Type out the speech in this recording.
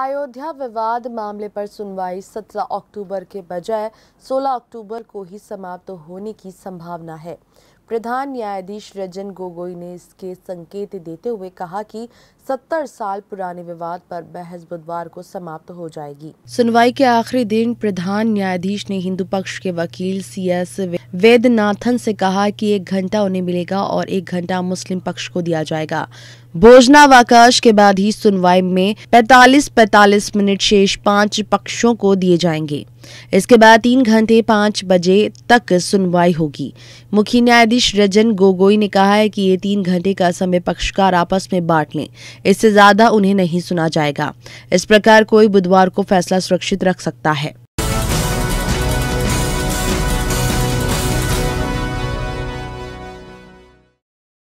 अयोध्या विवाद मामले पर सुनवाई 17 अक्टूबर के बजाय 16 अक्टूबर को ही समाप्त होने की संभावना है प्रधान न्यायाधीश रंजन गोगोई ने इसके संकेत देते हुए कहा कि 70 साल पुराने विवाद पर बहस बुधवार को समाप्त हो जाएगी सुनवाई के आखिरी दिन प्रधान न्यायाधीश ने हिंदू पक्ष के वकील सी एस वेदनाथन से कहा कि एक घंटा उन्हें मिलेगा और एक घंटा मुस्लिम पक्ष को दिया जाएगा भोजनावकाश के बाद ही सुनवाई में 45-45 मिनट शेष पांच पक्षों को दिए जाएंगे इसके बाद तीन घंटे पाँच बजे तक सुनवाई होगी मुख्य न्यायाधीश रजन गोगोई ने कहा है कि ये तीन घंटे का समय पक्षकार आपस में बांट लें इससे ज्यादा उन्हें नहीं सुना जाएगा इस प्रकार कोई बुधवार को फैसला सुरक्षित रख सकता है